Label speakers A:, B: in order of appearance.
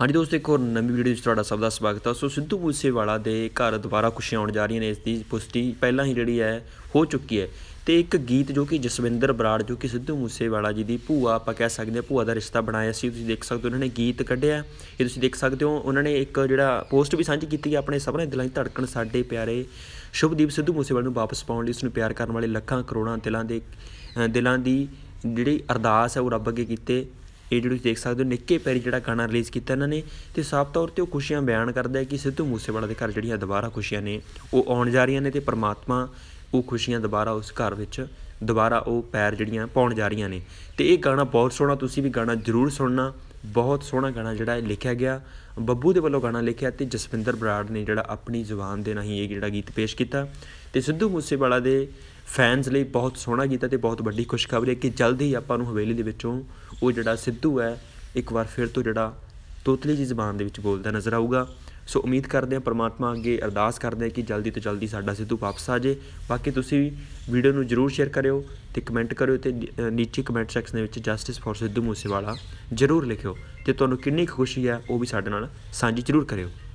A: ਹਾਂਜੀ ਦੋਸਤੋ ਇੱਕ ਹੋਰ ਨਵੀਂ ਵੀਡੀਓ ਵਿੱਚ ਤੁਹਾਡਾ ਸਭ ਦਾ ਸਵਾਗਤ ਹੈ ਸੋ ਸਿੱਧੂ ਮੂਸੇਵਾਲਾ ਦੇ ਘਰ ਦੁਬਾਰਾ ਖੁਸ਼ੀਆਂ ਆਉਣ ਜਾ ਰਹੀਆਂ ਨੇ ਇਸ ਦੀ ਪੁਸ਼ਟੀ ਪਹਿਲਾਂ ਹੀ ਜਿਹੜੀ ਹੈ ਹੋ ਚੁੱਕੀ ਹੈ ਤੇ ਇੱਕ ਗੀਤ ਜੋ ਕਿ ਜਸਵਿੰਦਰ ਬਰਾੜ ਜੋ ਕਿ ਸਿੱਧੂ ਮੂਸੇਵਾਲਾ ਜੀ ਦੀ ਭੂਆ ਆਪਾਂ ਕਹਿ ਸਕਦੇ ਹਾਂ ਭੂਆ ਦਾ ਰਿਸ਼ਤਾ ਬਣਾਇਆ ਸੀ ਤੁਸੀਂ ਦੇਖ ਸਕਦੇ ਹੋ ਉਹਨਾਂ ਨੇ ਗੀਤ ਕੱਢਿਆ ਇਹ ਤੁਸੀਂ ਦੇਖ ਸਕਦੇ ਹੋ ਉਹਨਾਂ ਨੇ ਇੱਕ ਜਿਹੜਾ ਪੋਸਟ ਵੀ ਸਾਂਝੀ ਕੀਤੀ ਹੈ ਆਪਣੇ ਸਭਨੇ ਦਿਲਾਂ ਦੀ ਧੜਕਣ ਸਾਡੇ ਪਿਆਰੇ ਸ਼ੁਭਦੀਪ ਸਿੱਧੂ ਮੂਸੇਵਾਲੇ ਨੂੰ ਵਾਪਸ ਪਾਉਣ ਲਈ ਉਸ ਨੂੰ ਪਿਆਰ ਕਰਨ ਵਾਲੇ ਲੱਖਾਂ ਕਰੋੜਾਂ ਦਿਲਾਂ ਦੇ ਦਿਲਾਂ ਦੀ ਜਿਹੜੀ ਅਰਦਾਸ ਹੈ ਉਹ ਰੱਬ ਅੱਗੇ ਕੀਤੇ ਇਹ ਜਿਹੜੇ ਤੁਸੀਂ ਦੇਖ ਸਕਦੇ ਹੋ ਨਿੱਕੇ ਪੈਰੀ ਜਿਹੜਾ ਗਾਣਾ ਰਿਲੀਜ਼ ਕੀਤਾ ਇਹਨਾਂ ਨੇ ਤੇ ਸਾਫ਼ ਤੌਰ ਤੇ ਉਹ ਖੁਸ਼ੀਆਂ ਬਿਆਨ ਕਰਦਾ ਹੈ ਕਿ ਸਿੱਧੂ ਮੂਸੇਵਾਲਾ ਦੇ ਘਰ ਜਿਹੜੀਆਂ ਦੁਬਾਰਾ ਖੁਸ਼ੀਆਂ ਨੇ ਉਹ ਆਉਣ ਜਾ ਰਹੀਆਂ ਨੇ ਤੇ ਪਰਮਾਤਮਾ ਉਹ ਖੁਸ਼ੀਆਂ ਦੁਬਾਰਾ ਉਸ ਘਰ ਵਿੱਚ ਦੁਬਾਰਾ ਉਹ ਪੈਰ ਜਿਹੜੀਆਂ ਪਾਉਣ ਜਾ ਰਹੀਆਂ ਨੇ ਤੇ ਇਹ ਗਾਣਾ ਬਹੁਤ ਸੋਹਣਾ ਤੁਸੀਂ ਵੀ ਗਾਣਾ ਜ਼ਰੂਰ ਸੁਣਨਾ ਬਹੁਤ ਸੋਹਣਾ ਗਾਣਾ ਜਿਹੜਾ ਲਿਖਿਆ ਗਿਆ ਬੱਬੂ ਦੇ ਵੱਲੋਂ ਗਾਣਾ ਲਿਖਿਆ ਤੇ ਜਸਵਿੰਦਰ ਬਰਾੜ ਨੇ ਜਿਹੜਾ ਆਪਣੀ ਜ਼ੁਬਾਨ ਦੇ ਨਾਲ ਹੀ ਇਹ ਜਿਹੜਾ ਗੀਤ ਪੇਸ਼ ਕੀਤਾ ਤੇ ਸਿੱਧੂ ਮੂਸੇਵਾਲਾ ਦੇ ਫੈਨਸ ਲਈ ਬਹੁਤ ਸੋਹਣਾ ਹੈ ਤੇ ਬਹੁਤ ਵੱਡੀ ਖੁਸ਼ਖਬਰੀ ਹੈ ਕਿ ਜਲਦੀ ਹੀ ਆਪਾਂ ਨੂੰ ਹਵੇਲੀ ਦੇ ਵਿੱਚੋਂ ਉਹ ਜਿਹੜਾ ਸਿੱਧੂ ਹੈ ਇੱਕ ਵਾਰ ਫਿਰ ਤੋਂ ਜਿਹੜਾ ਤੋਤਲੀ ਜੀ ਜ਼ਬਾਨ ਦੇ ਵਿੱਚ ਬੋਲਦਾ ਨਜ਼ਰ ਆਊਗਾ ਸੋ ਉਮੀਦ ਕਰਦੇ ਹਾਂ ਪਰਮਾਤਮਾ ਅੱਗੇ ਅਰਦਾਸ ਕਰਦੇ ਹਾਂ ਕਿ ਜਲਦੀ ਤੋਂ ਜਲਦੀ ਸਾਡਾ ਸਿੱਧੂ ਵਾਪਸ ਆ ਜੇ ਬਾਕੀ ਤੁਸੀਂ ਵੀ ਵੀਡੀਓ ਨੂੰ ਜਰੂਰ ਸ਼ੇਅਰ ਕਰਿਓ ਤੇ ਕਮੈਂਟ ਕਰਿਓ ਤੇ ਨੀਚੇ ਕਮੈਂਟ ਸੈਕਸ਼ਨ ਦੇ ਵਿੱਚ ਜਸਟਿਸ ਫॉर ਸਿੱਧੂ ਮੂਸੇਵਾਲਾ ਜਰੂਰ ਲਿਖਿਓ ਤੇ ਤੁਹਾਨੂੰ ਕਿੰਨੀ ਖੁਸ਼ੀ ਹੈ ਉਹ ਵੀ ਸਾਡੇ ਨਾਲ ਸਾਂਝੀ ਜਰੂਰ ਕਰਿਓ